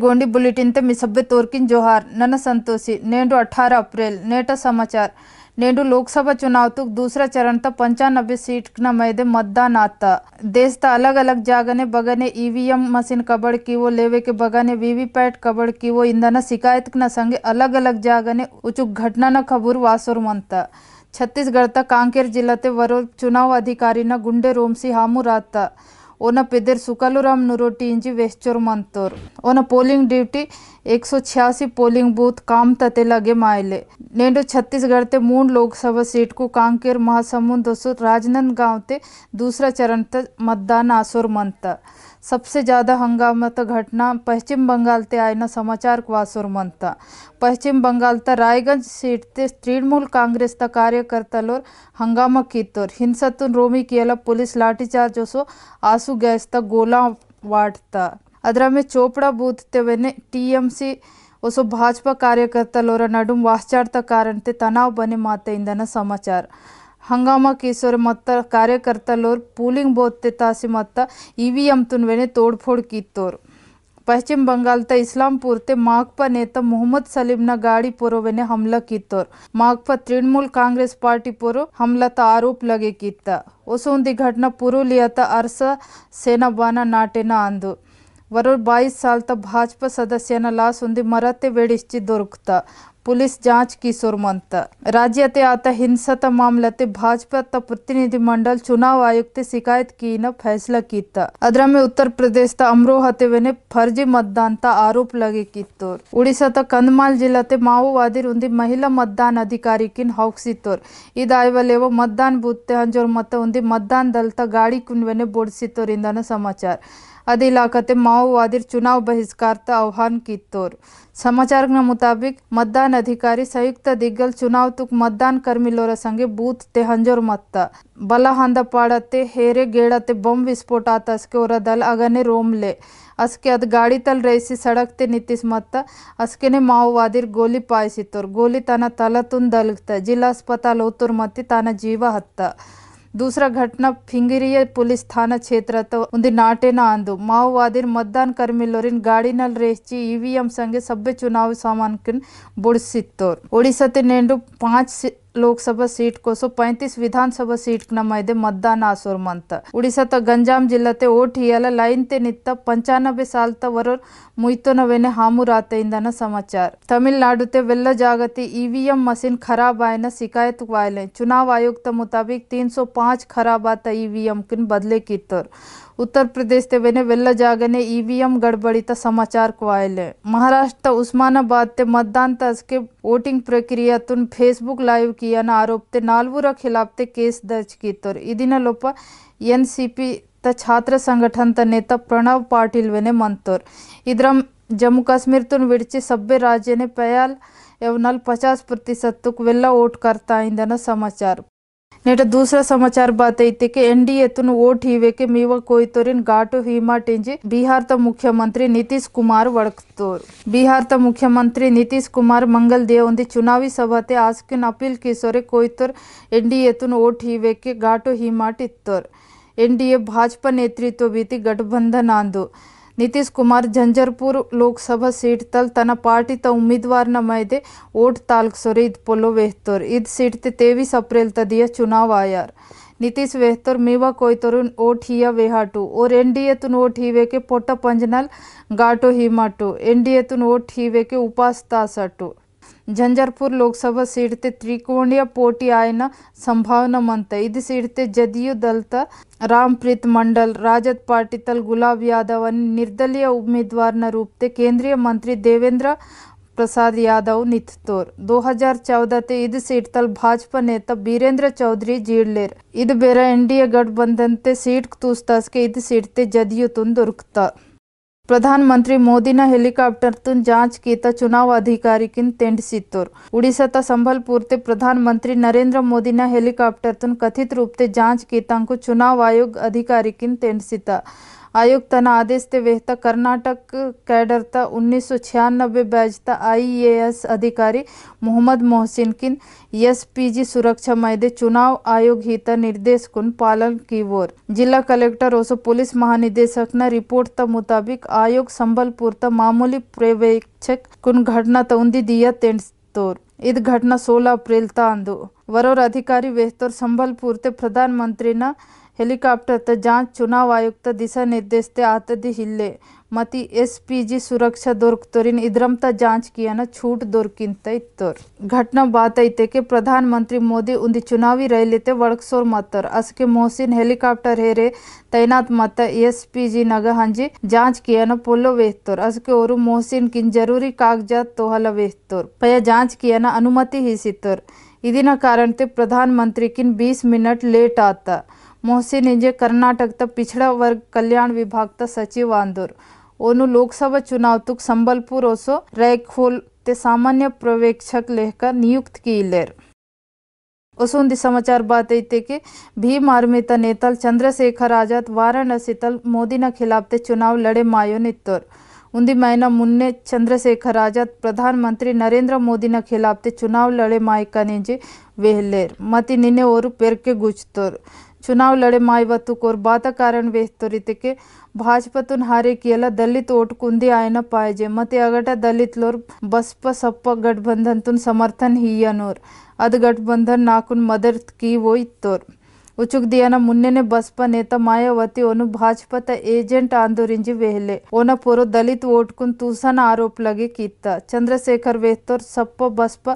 Gondi bulletin ते मिसब्बे तोर्किन जोहार none Santoshi ನೇಂಡು अठारह अप्रैल नेट समाचार ನೇಂಡು लोकसभा चुनाव तक दूसरा चरण तक पंचानबे सीट न मैदे मतदान आता देश त अलग अलग जागने बगने ईवीएम मशीन कबड़ की वो लेवे के बगने वीवीपैट कबड़ की वो इंधन शिकायत न संगे अलग अलग जागने उचुक घटना न खबूर वासुर मनता छत्तीसगढ़ तक कांकेर जिला ते वरो चुनाव अधिकारी न गुंडे रोमसी हामू ओना पेदर सुकालूराम नुरोटी इंजी वेस्चोर मंतोर ओना पोलिंग ड्यूटी एक सौ छियासी पोलिंग बूथ काम तते लगे मायले नेंडो छत्तीसगढ़ ते मूड लोकसभा सीट को कांकेर महासमुंद राजनंद गांव ते दूसरा चरण तक मतदान आसुर मंता सबसे ज़्यादा हंगामा घटना पश्चिम बंगाल ते आयना समाचार क्वासोर मंता पश्चिम बंगाल रायगंज सीट से तृणमूल कांग्रेस कार्यकर्ता लोर हंगामा कितोर हिंसत रोमी की पुलिस लाठी चार्जोसो आसू गैस गोला वाटता अदर में चोपड़ा बूथ तेवेने टीएमसी ओसो भाजपा कार्यकर्ता लोर नडुम वाश्चाट कारण ते तनाव बने माते समाचार हंगामा किशोर मत कार्यकर्ता लोर पूलिंग बोत्ते तासी मत इवीएम तुनवेने तोड़फोड़ कितोर ಪಶ್ಚಿಮ ಬಂಗಾಳದ ಇಸ್ಲಾಂಪುರ್ ತೆ ಮಾಕ್ಪ ನೇತ ಮೊಹಮ್ಮದ್ ಸಲೀಂನ ಗಾಡಿ ಪೊರವೆನೆ ಹಮ್ಲ ಕಿತ್ತೋರ್ ಮಾಕ್ಪ ತೃಣಮೂಲ್ ಕಾಂಗ್ರೆಸ್ ಪಾರ್ಟಿ ಪೊರು ಹಮ್ಲತ ಆರೋಪ ಲಗೆ ಕಿತ್ತ ಒಸೊಂದಿ ಘಟನಾ ಪುರುಲಿಯತ ಅರ್ಸ ಸೇನಾಬಾನ ನಾಟೆನ ಅಂದು वरुण 22 साल तक भाजपा सदस्य लाश उन्दी मरते वेड़िश्ची दोरुकता पुलिस जांच की सुरमंत राज्य त्यात हिंसता मामले ते भाजपा त प्रतिनिधिमंडल चुनाव आयुक्त शिकायत की न फैसला किया अदरा में उत्तर प्रदेश त अमरोह फर्जी मतदान त आरोप लगे कितोर उड़ीसा त कंधमाल जिला ते माओवादी रुंदी महिला मतदान अधिकारी किन हौक्सितोर इद आय वाले वो मतदान बूथ ते हंजोर मत उंदी मतदान दल त गाड़ी कुनवेने बोड़सितोर इंदा समाचार ಅದೇ ಇಲಾಖೆ ಮಾವೋವಾದಿರ್ ಚುನಾವ್ ಬಹಿಷ್ಕಾರದ ಆಹ್ವಾನ ಕಿತ್ತೋರ್ ಸಮಾಚಾರನ ಮುತಾಬಿಕ್ मतदान अधिकारी संयुक्त दिग्गल चुनाव तुक मतदान कर्मिलोर संगे बूथ ते हंजोर मत्त बलहंद पाड़ते हेरे गेड़ते बम विस्फोट आता ओर दल अगने रोमले ಅಸ್ಕೆ ಅದು ಗಾಡಿ ತಲ್ ರೇಸಿ ಸಡಕ್ತೆ ನಿತ್ತಿಸ್ ಮತ್ತ ಅಸ್ಕೆನೆ ಮಾವೋವಾದಿರ್ ಗೋಲಿ ಪಾಯಿಸಿತ್ತೋರ್ ಗೋಲಿ ತನ್ನ ತಲ ತುಂದಲ್ಗ್ತ ಜಿಲ್ಲಾಸ್ಪತಾಲ್ ಓತುರ್ ಮತ್ತಿ ತನ್ನ ಜೀವ ಹತ್ತ दूसरा घटना फिंगिरिय पुलिस थाना क्षेत्र ಒಂದು ನಾಟೆನ ಅಂದು ಮಾವೋವಾದಿರ್ ಮತದಾನ ಕರ್ಮಿಲ್ಲೋರಿನ್ ಗಾಡಿನಲ್ಲಿ ರೇಚಿ ಇವಿಎಂ ಸಂಗೆ ಸಬ್ಬೆ ಚುನಾವ್ ಸಾಮಾನ್ಕನ್ ಬುಡಿಸಿತ್ತೋರ್ ಒಡಿಸತೆ ನೆಂಡು ಪಾಂಚ್ लोकसभा सीट को सो पैंतीस विधानसभा सीट नमे मतदान आसोर मंत उड़ीसा तो गंजाम जिले ते ओट हिला लाइन ते नित पंचानबे साल तर मुयतो नवेने हामुरात समाचार तमिलनाडु ते वेल जागति ईवीएम मशीन खराब आयन शिकायत वायल चुनाव आयुक्त मुताबिक तीन सौ पांच खराब आता ईवीएम बदले की उत्तर प्रदेश ಉತ್ತರ ಪ್ರದೇಶದ ವೆಲ್ಲ ಜಾಗನೆ ಇವಿಎಂ समाचार ಸಮಾಚಾರಕ್ಕೂ ಆಯಲೆ महाराष्ट्र उस्मानाबाद ते मतदान के वोटिंग प्रक्रिया तुन फेसबुक लाइव किया ना आरोप ते नालवुरा खिलाफ ते केस दर्ज की तोर इदिन लोप एनसीपी त छात्र संगठन त नेता प्रणव पाटिल वेने मंतोर इधर जम्मू कश्मीर तुन विड़चे सभ्य राज्य ने पयाल एवनल पचास प्रतिशत तुक वेल्ला वोट करता इंदना समाचार नेटा दूसरा समाचार बात ऐते के एनडीए तुन वोट हीवे के मीवा कोई तोरिन गाटो हीमा टेंजे बिहार त मुख्यमंत्री नीतीश कुमार वड़कतोर बिहार ता मुख्यमंत्री नीतीश कुमार मंगल देव उन्दी चुनावी सभाते आस्किन अपील किसोरे कोई तोर एनडीए तुन वोट हीवे के गाटो हीमाट इत्तोर एनडीए भाजपा नेतृत्व बीती गठबंधन आंदो ನಿತೀಶ್ ಕುಮಾರ್ ಝಂಜರ್ಪುರ್ ಲೋಕಸಭಾ ಸೀಟ್ ತಲ್ ತನ್ನ ಪಾರ್ಟಿ ತ ಉಮ್ಮಿದ್ವಾರ್ನ ಮೈದೆ ಓಟ್ ತಾಲ್ಕ್ಸೊರೆ ಇದ್ ಪೊಲೋ ವೆಹ್ತೋರ್ ಇದ್ ಸೀಟ್ ತೆ ತೇವಿಸ್ ಅಪ್ರಿಲ್ ತ ದಿಯ ಚುನಾವ್ ಆಯಾರ್ ನಿತೀಶ್ ವೆಹ್ತೋರ್ ಮೀವಾ ಕೊಯ್ತೋರುನ್ ಓಟ್ ಹಿಯ ವೆಹಾಟು ಓರ್ ಎನ್ ಡಿ ಎ ತುನ್ ಓಟ್ ಹೀವೆಕೆ ಪೊಟ್ಟ ಪಂಜನಲ್ ಗಾಟೋ ಹಿಮಾಟು ಎನ್ ಡಿ ಎ ತುನ್ ಓಟ್ ಹೀವೆಕೆ ಉಪಾಸ್ತಾಸಟು झंझरपूर लोकसभा सीट త్రికోణీయ పోటీ संभावना సంభావనమంత ఇది సీడితే జదయు దళత रामप्रीत मंडल राजद पाटिल गुलाब यादव निर्दलीय उमेदवारना रूपते केंद्रीय मंत्री देवेंद्र प्रसाद यादव निथतोर 2014 ते इद सीट तल भाजपा नेता बीरेंद्र चौधरी जीडेर इद बेरा एनडीए गठबंधन ते सीट तूस्तास के इद सीट ते जदयू तुन दुर्कता प्रधानमंत्री ಪ್ರಧಾನಮಂತ್ರಿ ಮೋದಿನ ಹೆಲಿಕಾಪ್ಟರ್ ತುನ್ चुनाव अधिकारी किन तेंड ತೆಂಡಿಸಿತ್ತೋರ್ उड़ीसा संभलपुर ते प्रधानमंत्री नरेंद्र मोदी ना हेलीकॉप्टर तुन कथित रूप से जांच कीतांकु चुनाव आयोग अधिकारी किन तेंडसिता आदेश ते ವಿಹಿತ कर्नाटक कैडर था उन्नीस सौ छियानबे बैच ए एस अधिकारी मोहम्मद मोहसिन किन एस जी सुरक्षा मैदे चुनाव आयोग हित निर्देश कुन पालन की ओर जिला कलेक्टर ओसो पुलिस महानिदेशक न रिपोर्ट त मुताबिक आयोग संबलपुर त मामूली पर्यवेक्षक कुन घटना त उन्दी दिया तोर इस घटना सोलह अप्रैल ता अंदो वरोर अधिकारी वेहतोर संबलपुर ते प्रधानमंत्री न हेलिकाप्टर तो जांच चुनाव आयुक्त दिशा निर्देश से आतदी हिले मत जी सुरक्षा दोरकोरी इद्रंत जांच किया छूट दोरकोर घटना बात के प्रधानमंत्री मोदी उन चुनावी रैलते वड़कसोर मतर असके मोहसिन हेलीकाप्टर हेरे तैनात मत एसपीजी नग हंजी जांच किया पोलो वेहतोर असके और मोहसिन किन जरूरी कागजात तोहल वेहतोर पय जांच किया अनुमति हिसितोर इदीन कारण ते प्रधानमंत्री किन बीस मिनट लेट आता मोहसिन इंजे कर्नाटक पिछड़ा वर्ग कल्याण विभाग सचिव आंदोर ओनू लोकसभा चुनाव तुक संबलपुर ओसो रैकहोल ते सामान्य प्रवेक्षक लेकर नियुक्त की लेर ओसुंदी समाचार बात इते के भीम आर्मी तेतल चंद्रशेखर आजाद वाराणसी तल मोदी न खिलाफ ते चुनाव लड़े मायो नितोर उन्दी मायना मुन्ने चंद्रशेखर आजाद प्रधानमंत्री नरेंद्र मोदी न खिलाफ ते चुनाव लड़े माय का निजे वेहलेर मती निन्ने और पेर के गुजतोर ಚುನಾವ್ ಲಡೆಮಾ ಇವತ್ತು ಬಾತ ಕಾರಣ ತೋರಿತಕ್ಕೆ ಭಾಜಪತುನ್ ಹಾರೆ ಕೇಲ ದಲಿತ ಓಟ್ ಕುಂದಿ ಆಯನ ಪಾಯಜೆ ಮತ್ತೆ ಅಗಟ ದಲಿತ್ಲೋರ್ ಬಸ್ಪ ಸಪ್ಪ ಗಠಬಂಧನ್ ತುನ್ ಸಮರ್ಥನ್ ಹಿಯನೋರ್ ಅದು ಗಠಬಂಧನ್ ನಾಕುನ್ ಮದರ್ ಕೀ ತೋರ್ ಉಚುಕ್ದಿಯನ ಮುನ್ನೆನೆ ಬಸ್ಪ ನೇತ ಮಾಯಾವತಿಯನ್ನು भाजपा ತ ಏಜೆಂಟ್ ಆಂದೋರಿಂಜಿ ವೇಹಲೆ ಓನ ಪೂರ್ವ ದಲಿತ ಓಟ್ಕುನ್ ತೂಸನ ಆರೋಪ ಲಗೆ ಕೀತ್ತ ಚಂದ್ರಶೇಖರ್ वेहतोर सप्प बसपा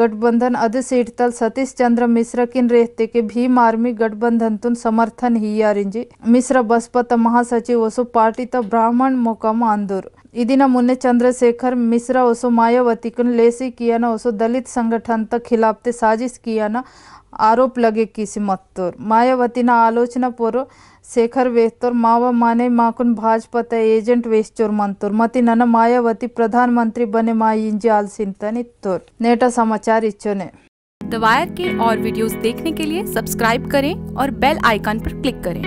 गठबंधन अध सीट सतीश चंद्र मिश्रा किन रहते के भीम आर्मी गठबंधन तुन समर्थन हिया रिंजी मिश्रा बसपा महासचिव वसु पार्टी त ब्राह्मण मोकम आंदूर ಇದೀನ मायावती ಚಂದ್ರಶೇಖರ್ लेसी किया ना ಲೇಸಿ दलित संगठन तक खिलाफ ते साजिश किया ना आरोप लगे किसी मत्तोर मायावती ना आलोचना पोरो शेखर वेस्तोर मावा माने माकुन भाजपा ते एजेंट वेस्टोर मंतोर मती नन मायावती प्रधानमंत्री बने माई इंजी आल सिंतन इत्तोर नेटा समाचार इच्छो ने के और वीडियोस देखने के लिए सब्सक्राइब करें और बेल आइकन पर क्लिक करें